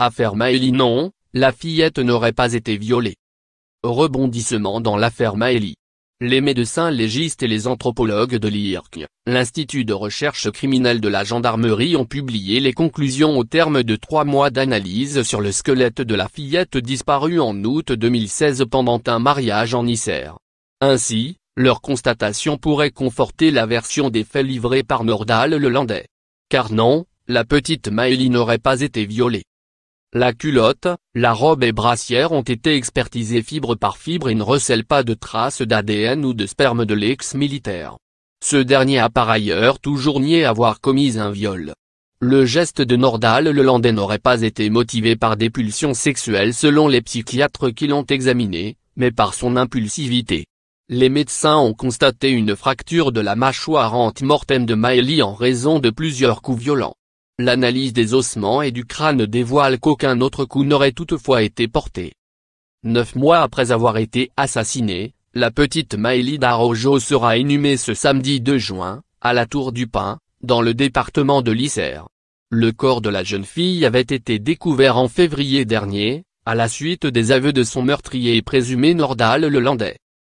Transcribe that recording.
Affaire Maëlie Non, la fillette n'aurait pas été violée. Rebondissement dans l'affaire Maëlie. Les médecins légistes et les anthropologues de l'IRC, l'Institut de recherche criminelle de la gendarmerie ont publié les conclusions au terme de trois mois d'analyse sur le squelette de la fillette disparue en août 2016 pendant un mariage en Isère. Ainsi, leur constatation pourrait conforter la version des faits livrés par Nordal le Landais. Car non, la petite Maëlie n'aurait pas été violée. La culotte, la robe et brassière ont été expertisées fibre par fibre et ne recèlent pas de traces d'ADN ou de sperme de l'ex-militaire. Ce dernier a par ailleurs toujours nié avoir commis un viol. Le geste de Nordal le Landais n'aurait pas été motivé par des pulsions sexuelles selon les psychiatres qui l'ont examiné, mais par son impulsivité. Les médecins ont constaté une fracture de la mâchoire mortem de Maëli en raison de plusieurs coups violents l'analyse des ossements et du crâne dévoile qu'aucun autre coup n'aurait toutefois été porté. Neuf mois après avoir été assassinée, la petite Maëlie d'Arrojo sera inhumée ce samedi 2 juin, à la Tour du Pin, dans le département de l'Isère. Le corps de la jeune fille avait été découvert en février dernier, à la suite des aveux de son meurtrier présumé Nordal le Landais.